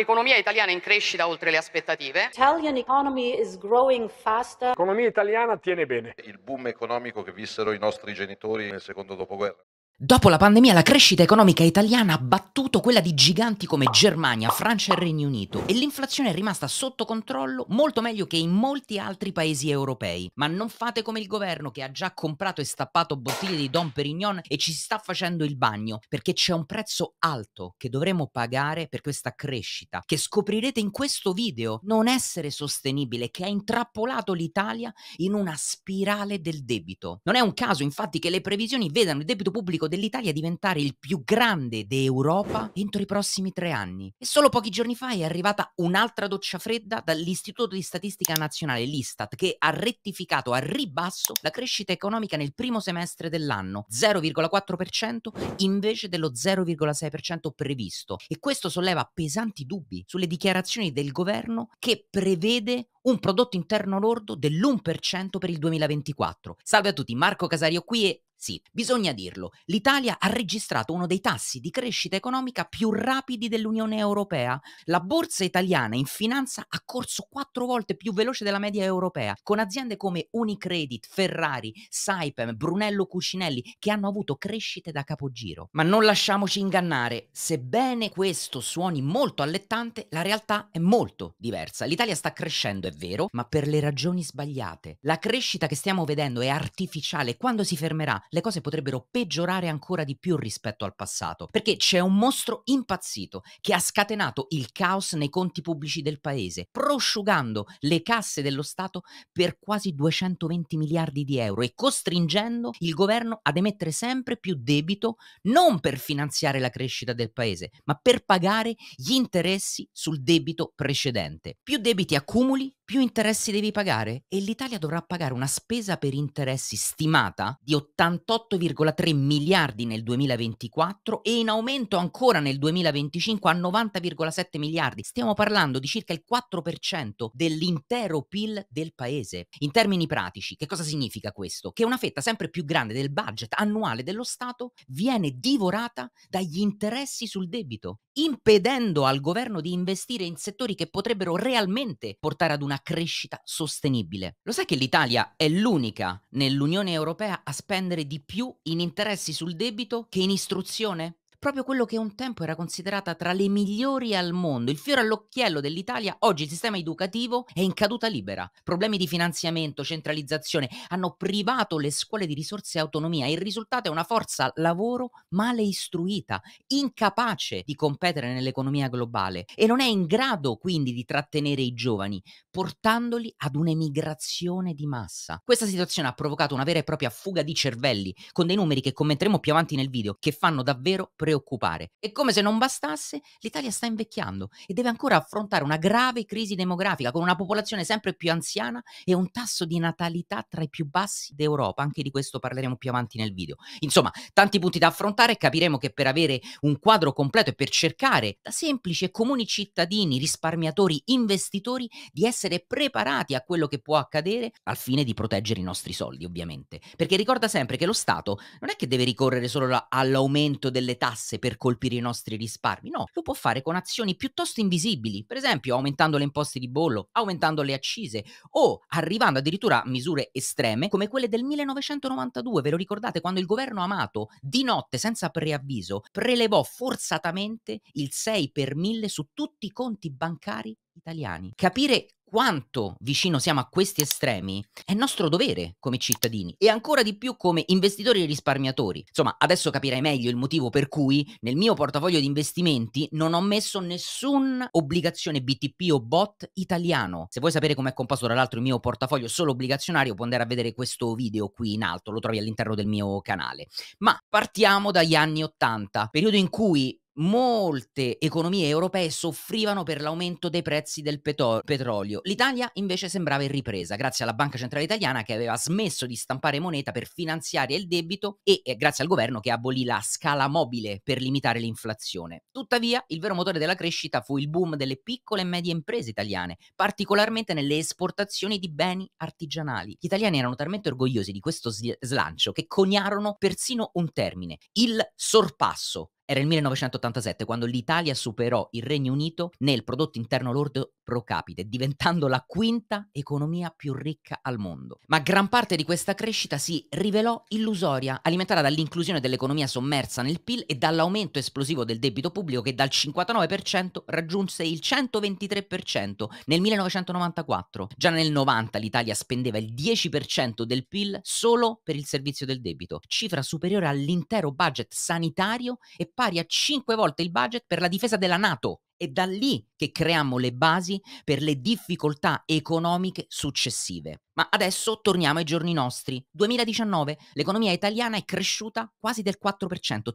Economia italiana in crescita oltre le aspettative. L'economia italiana tiene bene. Il boom economico che vissero i nostri genitori nel secondo dopoguerra. Dopo la pandemia la crescita economica italiana ha battuto quella di giganti come Germania, Francia e Regno Unito e l'inflazione è rimasta sotto controllo molto meglio che in molti altri paesi europei. Ma non fate come il governo che ha già comprato e stappato bottiglie di Don Perignon e ci sta facendo il bagno, perché c'è un prezzo alto che dovremo pagare per questa crescita, che scoprirete in questo video non essere sostenibile, che ha intrappolato l'Italia in una spirale del debito. Non è un caso infatti che le previsioni vedano il debito pubblico dell'Italia diventare il più grande d'Europa entro i prossimi tre anni. E solo pochi giorni fa è arrivata un'altra doccia fredda dall'Istituto di Statistica Nazionale, l'Istat, che ha rettificato a ribasso la crescita economica nel primo semestre dell'anno, 0,4% invece dello 0,6% previsto. E questo solleva pesanti dubbi sulle dichiarazioni del governo che prevede un prodotto interno lordo dell'1% per il 2024. Salve a tutti, Marco Casario qui e sì, bisogna dirlo, l'Italia ha registrato uno dei tassi di crescita economica più rapidi dell'Unione Europea. La borsa italiana in finanza ha corso quattro volte più veloce della media europea, con aziende come Unicredit, Ferrari, Saipem, Brunello Cucinelli che hanno avuto crescite da capogiro. Ma non lasciamoci ingannare, sebbene questo suoni molto allettante, la realtà è molto diversa. L'Italia sta crescendo, è vero, ma per le ragioni sbagliate. La crescita che stiamo vedendo è artificiale, quando si fermerà le cose potrebbero peggiorare ancora di più rispetto al passato, perché c'è un mostro impazzito che ha scatenato il caos nei conti pubblici del paese, prosciugando le casse dello Stato per quasi 220 miliardi di euro e costringendo il governo ad emettere sempre più debito non per finanziare la crescita del paese, ma per pagare gli interessi sul debito precedente. Più debiti accumuli, più interessi devi pagare e l'Italia dovrà pagare una spesa per interessi stimata di 88,3 miliardi nel 2024 e in aumento ancora nel 2025 a 90,7 miliardi. Stiamo parlando di circa il 4% dell'intero PIL del paese. In termini pratici, che cosa significa questo? Che una fetta sempre più grande del budget annuale dello Stato viene divorata dagli interessi sul debito, impedendo al governo di investire in settori che potrebbero realmente portare ad una crescita sostenibile. Lo sai che l'Italia è l'unica nell'Unione Europea a spendere di più in interessi sul debito che in istruzione? proprio quello che un tempo era considerata tra le migliori al mondo, il fiore all'occhiello dell'Italia, oggi il sistema educativo è in caduta libera. Problemi di finanziamento, centralizzazione hanno privato le scuole di risorse e autonomia e il risultato è una forza lavoro male istruita, incapace di competere nell'economia globale e non è in grado quindi di trattenere i giovani, portandoli ad un'emigrazione di massa. Questa situazione ha provocato una vera e propria fuga di cervelli, con dei numeri che commenteremo più avanti nel video, che fanno davvero preoccupare preoccupare. E come se non bastasse, l'Italia sta invecchiando e deve ancora affrontare una grave crisi demografica con una popolazione sempre più anziana e un tasso di natalità tra i più bassi d'Europa. Anche di questo parleremo più avanti nel video. Insomma, tanti punti da affrontare e capiremo che per avere un quadro completo e per cercare da semplici e comuni cittadini, risparmiatori, investitori di essere preparati a quello che può accadere al fine di proteggere i nostri soldi, ovviamente. Perché ricorda sempre che lo Stato non è che deve ricorrere solo all'aumento delle tasse tasse per colpire i nostri risparmi, no, lo può fare con azioni piuttosto invisibili, per esempio aumentando le imposte di bollo, aumentando le accise o arrivando addirittura a misure estreme come quelle del 1992, ve lo ricordate quando il governo Amato di notte senza preavviso prelevò forzatamente il 6 per 1000 su tutti i conti bancari italiani. Capire quanto vicino siamo a questi estremi è nostro dovere come cittadini e ancora di più come investitori e risparmiatori. Insomma, adesso capirai meglio il motivo per cui nel mio portafoglio di investimenti non ho messo nessuna obbligazione BTP o bot italiano. Se vuoi sapere com'è composto tra l'altro il mio portafoglio solo obbligazionario, puoi andare a vedere questo video qui in alto, lo trovi all'interno del mio canale. Ma partiamo dagli anni 80, periodo in cui molte economie europee soffrivano per l'aumento dei prezzi del peto- petrolio. L'Italia invece sembrava in ripresa, grazie alla Banca Centrale Italiana che aveva smesso di stampare moneta per finanziare il debito e eh, grazie al governo che abolì la scala mobile per limitare l'inflazione. Tuttavia, il vero motore della crescita fu il boom delle piccole e medie imprese italiane, particolarmente nelle esportazioni di beni artigianali. Gli italiani erano talmente orgogliosi di questo slancio che coniarono persino un termine, il sorpasso era il 1987 quando l'Italia superò il Regno Unito nel prodotto interno lordo pro capite, diventando la quinta economia più ricca al mondo. Ma gran parte di questa crescita si rivelò illusoria, alimentata dall'inclusione dell'economia sommersa nel PIL e dall'aumento esplosivo del debito pubblico che dal 59% raggiunse il 123% nel 1994. Già nel 90 l'Italia spendeva il 10% del PIL solo per il servizio del debito, cifra superiore all'intero budget sanitario e pari a 5 volte il budget per la difesa della Nato. È da lì che creiamo le basi per le difficoltà economiche successive. Ma adesso torniamo ai giorni nostri. 2019, l'economia italiana è cresciuta quasi del 4%,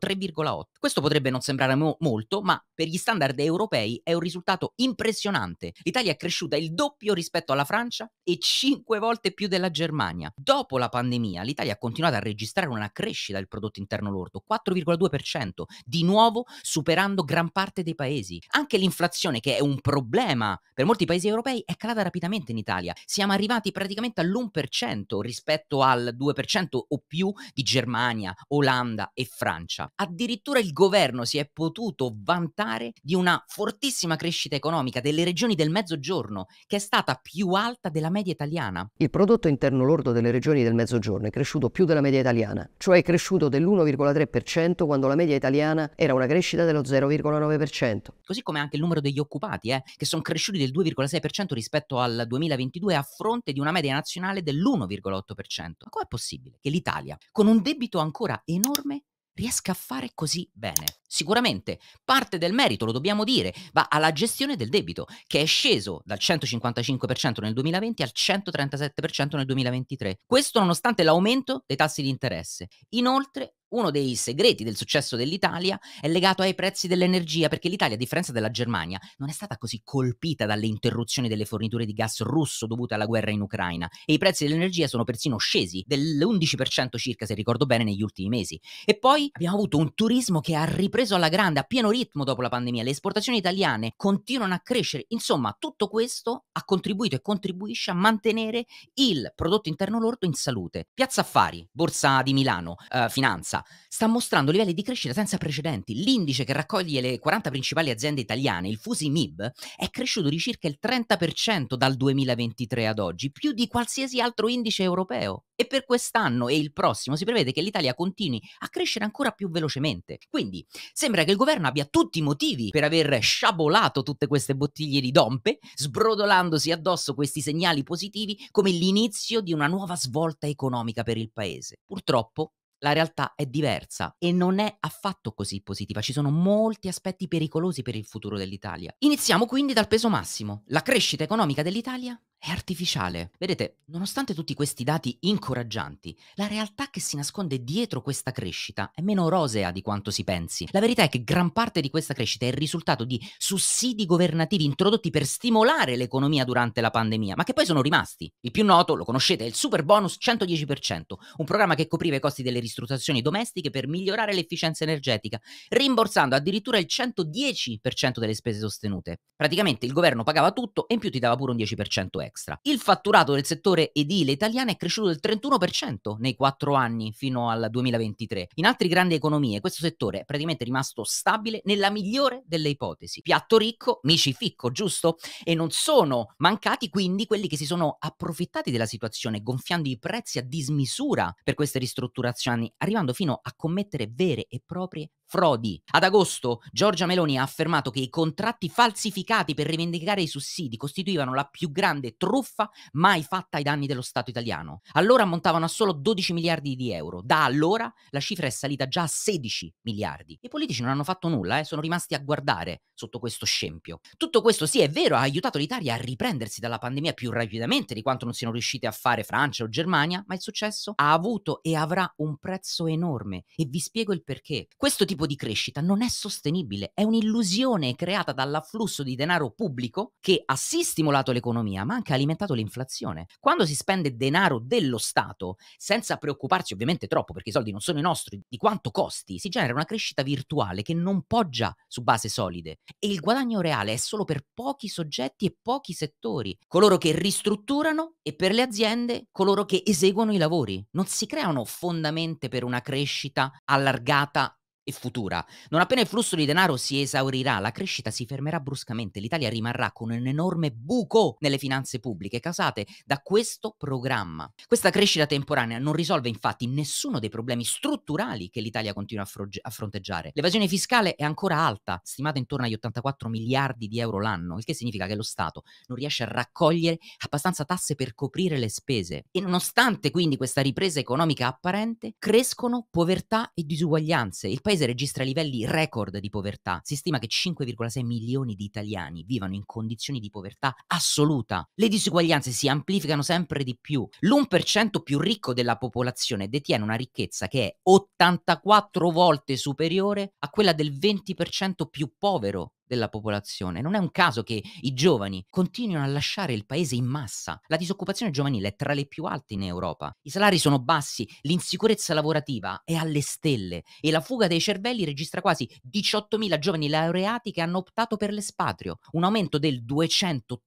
3,8%. Questo potrebbe non sembrare mo- molto, ma per gli standard europei è un risultato impressionante. L'Italia è cresciuta il doppio rispetto alla Francia e 5 volte più della Germania. Dopo la pandemia, l'Italia ha continuato a registrare una crescita del prodotto interno lordo, 4,2%, di nuovo superando gran parte dei paesi. Anche l'inflazione, che è un problema per molti paesi europei, è calata rapidamente in Italia. Siamo arrivati praticamente solamente all'1% rispetto al 2% o più di Germania, Olanda e Francia. Addirittura il governo si è potuto vantare di una fortissima crescita economica delle regioni del Mezzogiorno, che è stata più alta della media italiana. Il prodotto interno lordo delle regioni del Mezzogiorno è cresciuto più della media italiana, cioè è cresciuto dell'1,3% quando la media italiana era una crescita dello 0,9%. Così come anche il numero degli occupati, eh, che sono cresciuti del 2,6% rispetto al 2022 a fronte di una media nazionale nazionale dell'1,8%. Ma com'è possibile che l'Italia, con un debito ancora enorme, riesca a fare così bene. Sicuramente parte del merito, lo dobbiamo dire, va alla gestione del debito, che è sceso dal 155% nel 2020 al 137% nel 2023. Questo nonostante l'aumento dei tassi di interesse. Inoltre uno dei segreti del successo dell'Italia è legato ai prezzi dell'energia, perché l'Italia, a differenza della Germania, non è stata così colpita dalle interruzioni delle forniture di gas russo dovute alla guerra in Ucraina e i prezzi dell'energia sono persino scesi dell'11% circa, se ricordo bene, negli ultimi mesi. E poi abbiamo avuto un turismo che ha ripreso alla grande, a pieno ritmo dopo la pandemia, le esportazioni italiane continuano a crescere, insomma tutto questo ha contribuito e contribuisce a mantenere il prodotto interno lordo in salute. Piazza Affari, Borsa di Milano, eh, Finanza, sta mostrando livelli di crescita senza precedenti. L'indice che raccoglie le 40 principali aziende italiane, il FUSI MIB, è cresciuto di circa il 30% dal 2023 ad oggi, più di qualsiasi altro indice europeo. E per quest'anno e il prossimo si prevede che l'Italia continui a crescere ancora più velocemente. Quindi sembra che il governo abbia tutti i motivi per aver sciabolato tutte queste bottiglie di dompe, sbrodolandosi addosso questi segnali positivi come l'inizio di una nuova svolta economica per il paese. Purtroppo la realtà è diversa e non è affatto così positiva. Ci sono molti aspetti pericolosi per il futuro dell'Italia. Iniziamo quindi dal peso massimo. La crescita economica dell'Italia è artificiale. Vedete, nonostante tutti questi dati incoraggianti, la realtà che si nasconde dietro questa crescita è meno rosea di quanto si pensi. La verità è che gran parte di questa crescita è il risultato di sussidi governativi introdotti per stimolare l'economia durante la pandemia, ma che poi sono rimasti. Il più noto, lo conoscete, è il Super Bonus 110%, un programma che copriva i costi delle ristrutturazioni domestiche per migliorare l'efficienza energetica, rimborsando addirittura il 110% delle spese sostenute. Praticamente il governo pagava tutto e in più ti dava pure un 10% extra extra. Il fatturato del settore edile italiano è cresciuto del 31% nei quattro anni fino al 2023. In altre grandi economie questo settore è praticamente rimasto stabile nella migliore delle ipotesi. Piatto ricco, mici ficco, giusto? E non sono mancati quindi quelli che si sono approfittati della situazione gonfiando i prezzi a dismisura per queste ristrutturazioni, arrivando fino a commettere vere e proprie frodi. Ad agosto Giorgia Meloni ha affermato che i contratti falsificati per rivendicare i sussidi costituivano la più grande truffa mai fatta ai danni dello Stato italiano. Allora ammontavano a solo 12 miliardi di euro. Da allora la cifra è salita già a 16 miliardi. I politici non hanno fatto nulla, eh? sono rimasti a guardare sotto questo scempio. Tutto questo sì è vero, ha aiutato l'Italia a riprendersi dalla pandemia più rapidamente di quanto non siano riuscite a fare Francia o Germania, ma il successo ha avuto e avrà un prezzo enorme e vi spiego il perché. Questo tipo di crescita non è sostenibile, è un'illusione creata dall'afflusso di denaro pubblico che ha sì stimolato l'economia, ma anche anche alimentato l'inflazione. Quando si spende denaro dello Stato, senza preoccuparsi ovviamente troppo, perché i soldi non sono i nostri, di quanto costi, si genera una crescita virtuale che non poggia su base solide e il guadagno reale è solo per pochi soggetti e pochi settori, coloro che ristrutturano e per le aziende coloro che eseguono i lavori. Non si creano fondamenti per una crescita allargata e futura. Non appena il flusso di denaro si esaurirà, la crescita si fermerà bruscamente, l'Italia rimarrà con un enorme buco nelle finanze pubbliche causate da questo programma. Questa crescita temporanea non risolve infatti nessuno dei problemi strutturali che l'Italia continua a, fro- a fronteggiare. L'evasione fiscale è ancora alta, stimata intorno agli 84 miliardi di euro l'anno, il che significa che lo Stato non riesce a raccogliere abbastanza tasse per coprire le spese. E nonostante quindi questa ripresa economica apparente, crescono povertà e disuguaglianze. Il paese paese registra livelli record di povertà. Si stima che 5,6 milioni di italiani vivano in condizioni di povertà assoluta. Le disuguaglianze si amplificano sempre di più. L'1% più ricco della popolazione detiene una ricchezza che è 84 volte superiore a quella del 20% più povero della popolazione. Non è un caso che i giovani continuino a lasciare il paese in massa. La disoccupazione giovanile è tra le più alte in Europa. I salari sono bassi, l'insicurezza lavorativa è alle stelle e la fuga dei cervelli registra quasi 18.000 giovani laureati che hanno optato per l'espatrio, un aumento del 281%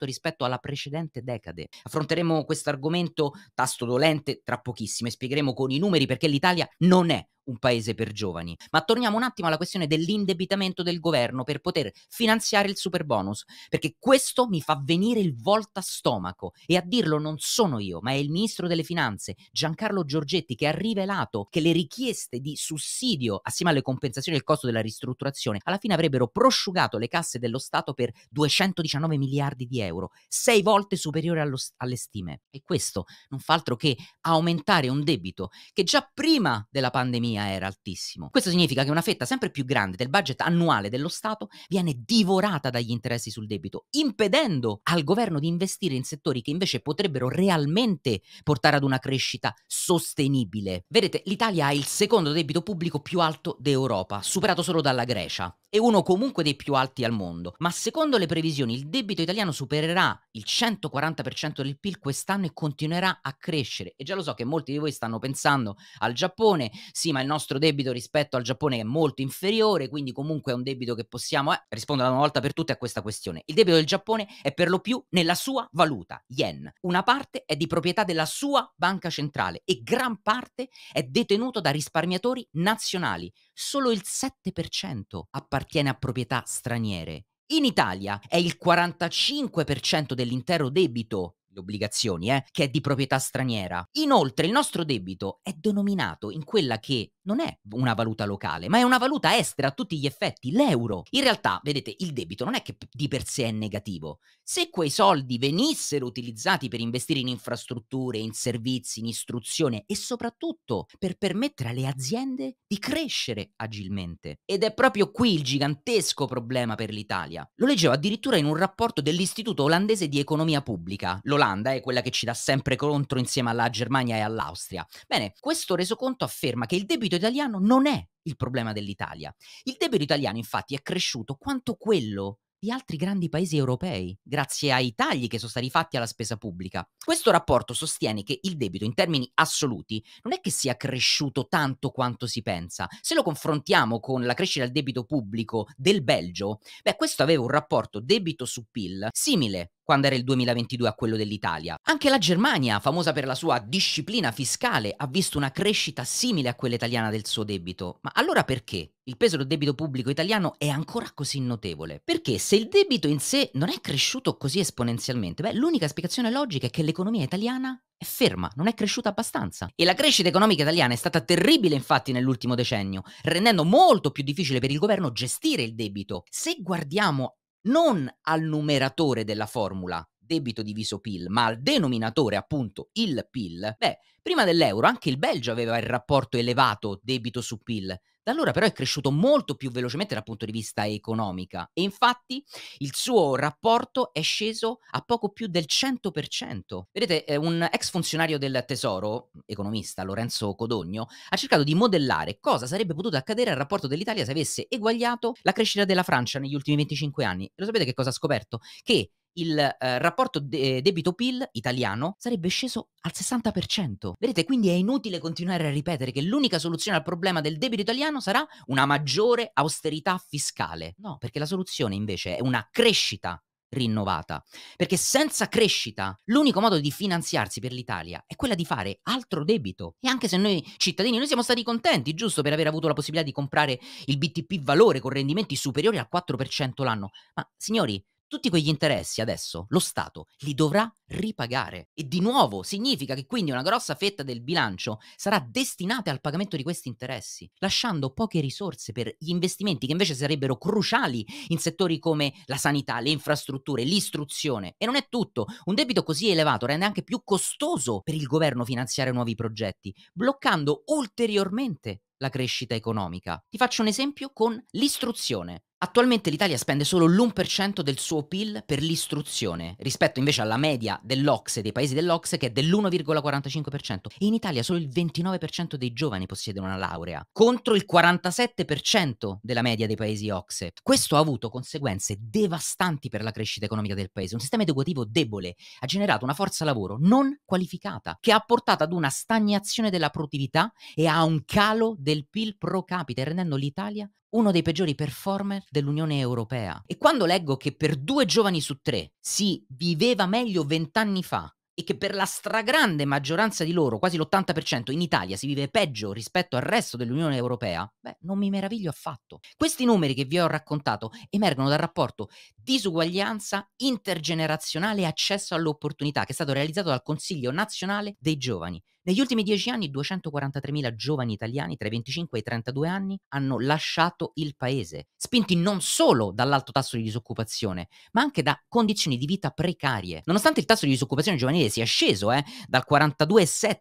rispetto alla precedente decade. Affronteremo questo argomento tasto dolente tra pochissimo e spiegheremo con i numeri perché l'Italia non è un paese per giovani. Ma torniamo un attimo alla questione dell'indebitamento del governo per poter finanziare il super bonus, perché questo mi fa venire il volta stomaco e a dirlo non sono io, ma è il ministro delle finanze Giancarlo Giorgetti che ha rivelato che le richieste di sussidio assieme alle compensazioni del costo della ristrutturazione alla fine avrebbero prosciugato le casse dello Stato per 219 miliardi di euro, sei volte superiore allo, alle stime. E questo non fa altro che aumentare un debito che già prima della pandemia l'autonomia era altissimo. Questo significa che una fetta sempre più grande del budget annuale dello Stato viene divorata dagli interessi sul debito, impedendo al governo di investire in settori che invece potrebbero realmente portare ad una crescita sostenibile. Vedete, l'Italia ha il secondo debito pubblico più alto d'Europa, superato solo dalla Grecia e uno comunque dei più alti al mondo, ma secondo le previsioni il debito italiano supererà il 140% del PIL quest'anno e continuerà a crescere. E già lo so che molti di voi stanno pensando al Giappone, sì, ma il nostro debito rispetto al Giappone è molto inferiore, quindi comunque è un debito che possiamo... Eh, rispondere una volta per tutte a questa questione. Il debito del Giappone è per lo più nella sua valuta, yen. Una parte è di proprietà della sua banca centrale e gran parte è detenuto da risparmiatori nazionali, solo il 7% appartiene a proprietà straniere. In Italia è il 45% dell'intero debito le obbligazioni, eh, che è di proprietà straniera. Inoltre il nostro debito è denominato in quella che non è una valuta locale, ma è una valuta estera a tutti gli effetti, l'euro. In realtà, vedete, il debito non è che di per sé è negativo. Se quei soldi venissero utilizzati per investire in infrastrutture, in servizi, in istruzione e soprattutto per permettere alle aziende di crescere agilmente. Ed è proprio qui il gigantesco problema per l'Italia. Lo leggevo addirittura in un rapporto dell'Istituto olandese di economia pubblica, l'Olanda l'Olanda è quella che ci dà sempre contro insieme alla Germania e all'Austria. Bene, questo resoconto afferma che il debito italiano non è il problema dell'Italia. Il debito italiano infatti è cresciuto quanto quello di altri grandi paesi europei, grazie ai tagli che sono stati fatti alla spesa pubblica. Questo rapporto sostiene che il debito in termini assoluti non è che sia cresciuto tanto quanto si pensa. Se lo confrontiamo con la crescita del debito pubblico del Belgio, beh, questo aveva un rapporto debito su PIL simile quando era il 2022 a quello dell'Italia. Anche la Germania, famosa per la sua disciplina fiscale, ha visto una crescita simile a quella italiana del suo debito. Ma allora perché? Il peso del debito pubblico italiano è ancora così notevole. Perché se il debito in sé non è cresciuto così esponenzialmente, beh, l'unica spiegazione logica è che l'economia italiana è ferma, non è cresciuta abbastanza. E la crescita economica italiana è stata terribile infatti nell'ultimo decennio, rendendo molto più difficile per il governo gestire il debito. Se guardiamo non al numeratore della formula debito diviso PIL, ma al denominatore appunto il PIL, beh, prima dell'euro anche il Belgio aveva il rapporto elevato debito su PIL, da allora però è cresciuto molto più velocemente dal punto di vista economico e infatti il suo rapporto è sceso a poco più del 100%. Vedete, eh, un ex funzionario del Tesoro, economista Lorenzo Codogno, ha cercato di modellare cosa sarebbe potuto accadere al rapporto dell'Italia se avesse eguagliato la crescita della Francia negli ultimi 25 anni. E lo sapete che cosa ha scoperto? Che il eh, rapporto de- eh, debito-PIL italiano sarebbe sceso al 60%. Vedete, quindi è inutile continuare a ripetere che l'unica soluzione al problema del debito italiano sarà una maggiore austerità fiscale. No, perché la soluzione invece è una crescita rinnovata. Perché senza crescita l'unico modo di finanziarsi per l'Italia è quella di fare altro debito. E anche se noi cittadini, noi siamo stati contenti, giusto, per aver avuto la possibilità di comprare il BTP valore con rendimenti superiori al 4% l'anno. Ma signori, tutti quegli interessi adesso lo Stato li dovrà ripagare e di nuovo significa che quindi una grossa fetta del bilancio sarà destinata al pagamento di questi interessi, lasciando poche risorse per gli investimenti che invece sarebbero cruciali in settori come la sanità, le infrastrutture, l'istruzione. E non è tutto, un debito così elevato rende anche più costoso per il governo finanziare nuovi progetti, bloccando ulteriormente la crescita economica. Ti faccio un esempio con l'istruzione. Attualmente l'Italia spende solo l'1% del suo PIL per l'istruzione, rispetto invece alla media dell'Ocse, dei paesi dell'Ox, che è dell'1,45%. E in Italia solo il 29% dei giovani possiede una laurea, contro il 47% della media dei paesi Ox. Questo ha avuto conseguenze devastanti per la crescita economica del paese. Un sistema educativo debole ha generato una forza lavoro non qualificata, che ha portato ad una stagnazione della produttività e a un calo del PIL pro capite, rendendo l'Italia uno dei peggiori performer dell'Unione Europea. E quando leggo che per due giovani su tre si viveva meglio vent'anni fa e che per la stragrande maggioranza di loro, quasi l'80%, in Italia si vive peggio rispetto al resto dell'Unione Europea, beh, non mi meraviglio affatto. Questi numeri che vi ho raccontato emergono dal rapporto disuguaglianza intergenerazionale e accesso all'opportunità che è stato realizzato dal Consiglio nazionale dei giovani, negli ultimi dieci anni 243.000 giovani italiani tra i 25 e i 32 anni hanno lasciato il paese, spinti non solo dall'alto tasso di disoccupazione, ma anche da condizioni di vita precarie. Nonostante il tasso di disoccupazione giovanile sia sceso eh, dal 42,7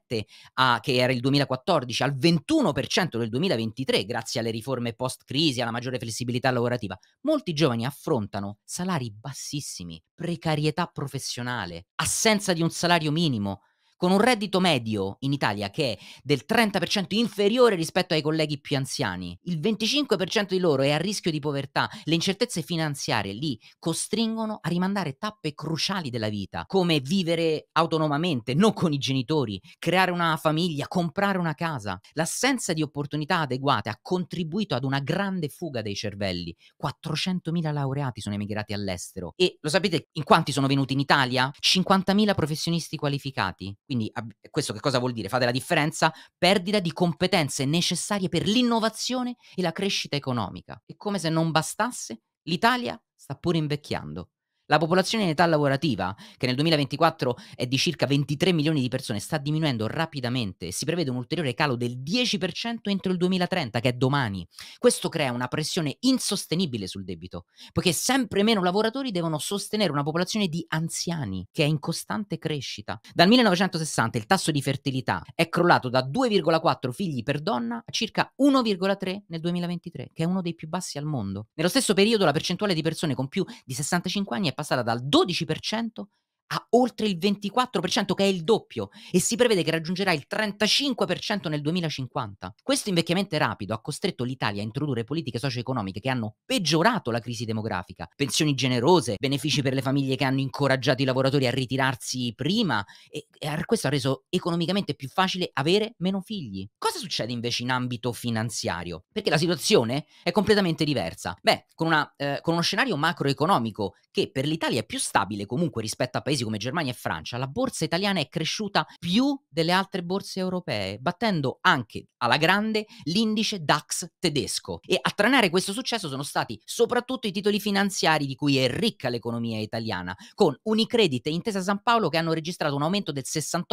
che era il 2014 al 21% del 2023 grazie alle riforme post-crisi, e alla maggiore flessibilità lavorativa, molti giovani affrontano salari bassissimi, precarietà professionale, assenza di un salario minimo, con un reddito medio in Italia che è del 30% inferiore rispetto ai colleghi più anziani, il 25% di loro è a rischio di povertà, le incertezze finanziarie li costringono a rimandare tappe cruciali della vita, come vivere autonomamente, non con i genitori, creare una famiglia, comprare una casa. L'assenza di opportunità adeguate ha contribuito ad una grande fuga dei cervelli. 400.000 laureati sono emigrati all'estero e lo sapete in quanti sono venuti in Italia? 50.000 professionisti qualificati. Quindi ab- questo che cosa vuol dire? Fate la differenza, perdita di competenze necessarie per l'innovazione e la crescita economica. E come se non bastasse, l'Italia sta pure invecchiando. La popolazione in età lavorativa, che nel 2024 è di circa 23 milioni di persone, sta diminuendo rapidamente e si prevede un ulteriore calo del 10% entro il 2030, che è domani. Questo crea una pressione insostenibile sul debito, poiché sempre meno lavoratori devono sostenere una popolazione di anziani che è in costante crescita. Dal 1960 il tasso di fertilità è crollato da 2,4 figli per donna a circa 1,3 nel 2023, che è uno dei più bassi al mondo. Nello stesso periodo la percentuale di persone con più di 65 anni è è passata dal 12% a oltre il 24%, che è il doppio, e si prevede che raggiungerà il 35% nel 2050. Questo invecchiamento rapido ha costretto l'Italia a introdurre politiche socio-economiche che hanno peggiorato la crisi demografica, pensioni generose, benefici per le famiglie che hanno incoraggiato i lavoratori a ritirarsi prima, e, e questo ha reso economicamente più facile avere meno figli. Cosa succede invece in ambito finanziario? Perché la situazione è completamente diversa. Beh, con, una, eh, con uno scenario macroeconomico che per l'Italia è più stabile comunque rispetto a paesi paesi come Germania e Francia, la borsa italiana è cresciuta più delle altre borse europee, battendo anche alla grande l'indice DAX tedesco. E a tranare questo successo sono stati soprattutto i titoli finanziari di cui è ricca l'economia italiana, con Unicredit e Intesa San Paolo che hanno registrato un aumento del 68%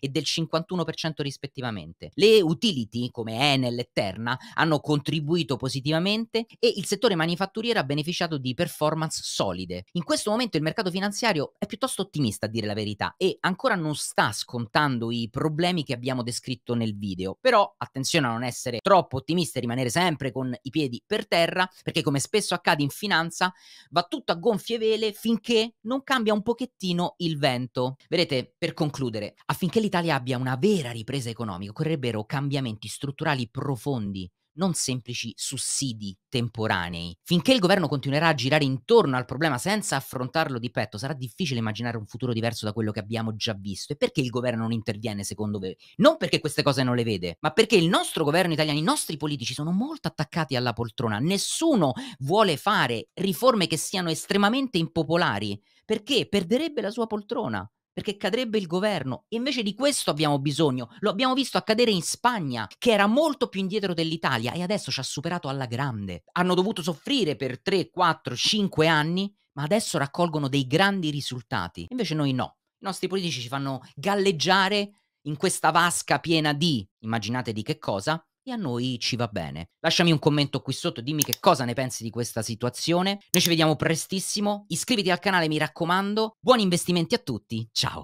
e del 51% rispettivamente. Le utility, come Enel e Terna, hanno contribuito positivamente e il settore manifatturiero ha beneficiato di performance solide. In questo momento il mercato finanziario è piuttosto ottimista a dire la verità e ancora non sta scontando i problemi che abbiamo descritto nel video. Però attenzione a non essere troppo ottimista e rimanere sempre con i piedi per terra, perché come spesso accade in finanza va tutto a gonfie vele finché non cambia un pochettino il vento. Vedete, per concludere, affinché l'Italia abbia una vera ripresa economica occorrerebbero cambiamenti strutturali profondi non semplici sussidi temporanei. Finché il governo continuerà a girare intorno al problema senza affrontarlo di petto, sarà difficile immaginare un futuro diverso da quello che abbiamo già visto. E perché il governo non interviene, secondo voi? Non perché queste cose non le vede, ma perché il nostro governo italiano, i nostri politici sono molto attaccati alla poltrona. Nessuno vuole fare riforme che siano estremamente impopolari, perché perderebbe la sua poltrona perché cadrebbe il governo. E invece di questo abbiamo bisogno. Lo abbiamo visto accadere in Spagna, che era molto più indietro dell'Italia e adesso ci ha superato alla grande. Hanno dovuto soffrire per 3, 4, 5 anni, ma adesso raccolgono dei grandi risultati. Invece noi no. I nostri politici ci fanno galleggiare in questa vasca piena di, immaginate di che cosa, e a noi ci va bene. Lasciami un commento qui sotto, dimmi che cosa ne pensi di questa situazione. Noi ci vediamo prestissimo, iscriviti al canale mi raccomando, buoni investimenti a tutti, ciao!